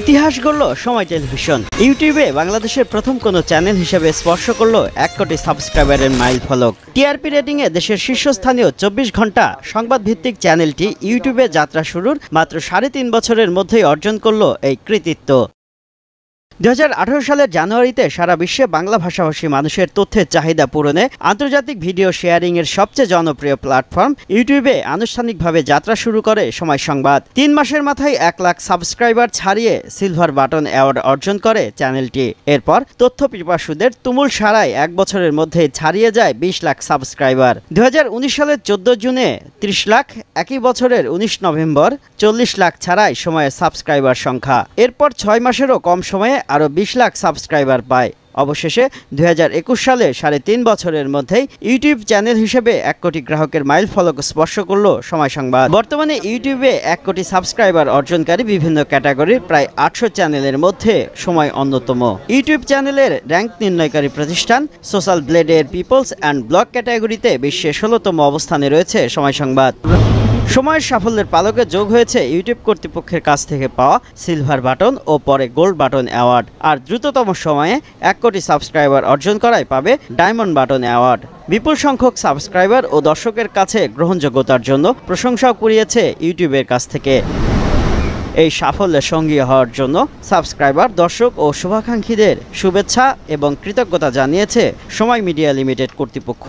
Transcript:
ইতিহাস গড়ল সময় টেলিভিশন ইউটিউবে বাংলাদেশের প্রথম কোনো চ্যানেল হিসেবে স্পর্শ করলো এক কোটি সাবস্ক্রাইবারের মাইল ফলক টিআরপি রেটিংয়ে দেশের শীর্ষস্থানীয় চব্বিশ ঘন্টা সংবাদ ভিত্তিক চ্যানেলটি ইউটিউবে যাত্রা শুরুর মাত্র সাড়ে তিন বছরের মধ্যেই অর্জন করলো এই কৃতিত্ব দু সালের জানুয়ারিতে সারা বিশ্বে বাংলা ভাষাভাষী মানুষের তথ্যের চাহিদা পূরণে আন্তর্জাতিক ভিডিও শেয়ারিং এর সবচেয়ে জনপ্রিয় প্ল্যাটফর্ম ইউটিউবে আনুষ্ঠানিকভাবে যাত্রা শুরু করে সময় সংবাদ তিন মাসের মাথায় এক লাখ সাবস্ক্রাইবার ছাড়িয়ে সিলভার বাটন অ্যাওয়ার্ড অর্জন করে চ্যানেলটি এরপর তথ্য পিপাসুদের তুমুল সারায় এক বছরের মধ্যে ছাড়িয়ে যায় বিশ লাখ সাবস্ক্রাইবার দু সালের চোদ্দ জুনে ত্রিশ লাখ একই বছরের উনিশ নভেম্বর চল্লিশ লাখ ছাড়াই সময়ে সাবস্ক্রাইবার সংখ্যা এরপর ছয় মাসেরও কম সময়ে আরও বিশ লাখ সাবস্ক্রাইবার পায় অবশেষে দু সালে সাড়ে তিন বছরের মধ্যেই ইউটিউব চ্যানেল হিসেবে এক কোটি গ্রাহকের মাইল ফলক স্পর্শ করল সময় সংবাদ বর্তমানে ইউটিউবে এক কোটি সাবস্ক্রাইবার অর্জনকারী বিভিন্ন ক্যাটাগরির প্রায় আটশো চ্যানেলের মধ্যে সময় অন্যতম ইউটিউব চ্যানেলের র্যাঙ্ক নির্ণয়কারী প্রতিষ্ঠান সোশ্যাল ব্লেডের পিপলস অ্যান্ড ব্লগ ক্যাটাগরিতে বিশ্বে ষোলোতম অবস্থানে রয়েছে সময় সংবাদ সময়ের সাফল্যের পালকে যোগ হয়েছে ইউটিউব কর্তৃপক্ষের কাছ থেকে পাওয়া সিলভার বাটন ও পরে গোল্ড বাটন অ্যাওয়ার্ড আর দ্রুততম সময়ে এক কোটি সাবস্ক্রাইবার অর্জন করায় পাবে ডায়মন্ড বাটন অ্যাওয়ার্ড বিপুল সংখ্যক সাবস্ক্রাইবার ও দর্শকের কাছে গ্রহণযোগ্যতার জন্য প্রশংসাও কুড়িয়েছে ইউটিউবের কাছ থেকে এই সাফল্যের সঙ্গী হওয়ার জন্য সাবস্ক্রাইবার দর্শক ও শুভাকাঙ্ক্ষীদের শুভেচ্ছা এবং কৃতজ্ঞতা জানিয়েছে সময় মিডিয়া লিমিটেড কর্তৃপক্ষ